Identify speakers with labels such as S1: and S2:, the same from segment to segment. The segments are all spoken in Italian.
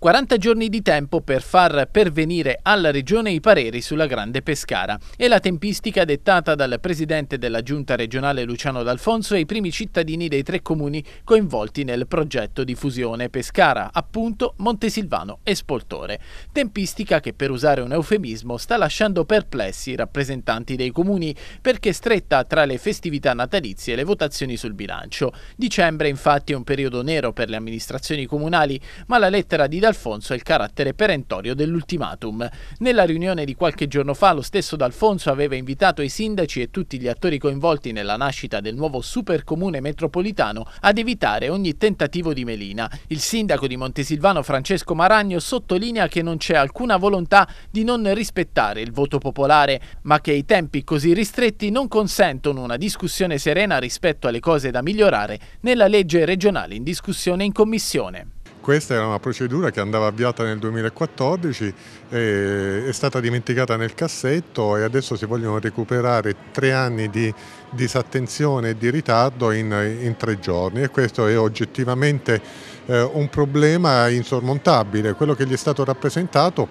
S1: 40 giorni di tempo per far pervenire alla Regione i pareri sulla Grande Pescara e la tempistica dettata dal Presidente della Giunta regionale Luciano D'Alfonso e i primi cittadini dei tre comuni coinvolti nel progetto di fusione Pescara, appunto Montesilvano e Spoltore. Tempistica che per usare un eufemismo sta lasciando perplessi i rappresentanti dei comuni perché stretta tra le festività natalizie e le votazioni sul bilancio. Dicembre infatti è un periodo nero per le amministrazioni comunali, ma la lettera di D'Alfonso D'Alfonso il carattere perentorio dell'ultimatum. Nella riunione di qualche giorno fa lo stesso D'Alfonso aveva invitato i sindaci e tutti gli attori coinvolti nella nascita del nuovo supercomune metropolitano ad evitare ogni tentativo di melina. Il sindaco di Montesilvano Francesco Maragno sottolinea che non c'è alcuna volontà di non rispettare il voto popolare, ma che i tempi così ristretti non consentono una discussione serena rispetto alle cose da migliorare nella legge regionale in discussione in commissione.
S2: Questa era una procedura che andava avviata nel 2014, eh, è stata dimenticata nel cassetto e adesso si vogliono recuperare tre anni di disattenzione e di ritardo in, in tre giorni e questo è oggettivamente eh, un problema insormontabile. Quello che gli è stato rappresentato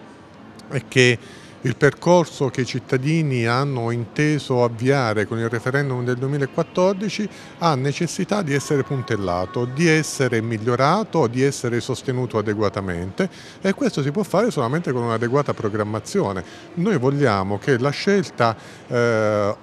S2: è che il percorso che i cittadini hanno inteso avviare con il referendum del 2014 ha necessità di essere puntellato, di essere migliorato, di essere sostenuto adeguatamente e questo si può fare solamente con un'adeguata programmazione. Noi vogliamo che la scelta eh,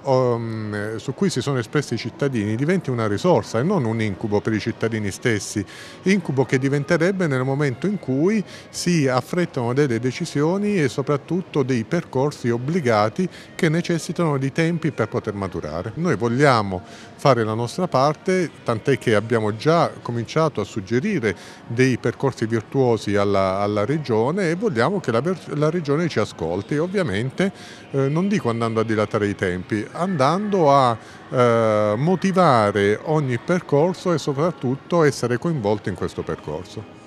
S2: su cui si sono espressi i cittadini diventi una risorsa e non un incubo per i cittadini stessi, incubo che diventerebbe nel momento in cui si affrettano delle decisioni e soprattutto dei percorsi obbligati che necessitano di tempi per poter maturare. Noi vogliamo fare la nostra parte, tant'è che abbiamo già cominciato a suggerire dei percorsi virtuosi alla, alla Regione e vogliamo che la, la Regione ci ascolti, ovviamente eh, non dico andando a dilatare i tempi, andando a eh, motivare ogni
S1: percorso e soprattutto essere coinvolti in questo percorso.